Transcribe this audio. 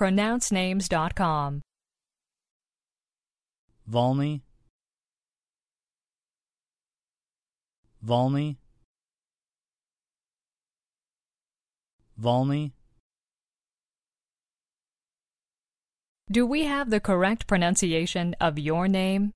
pronouncenames.com. Volney Volney Volney Do we have the correct pronunciation of your name?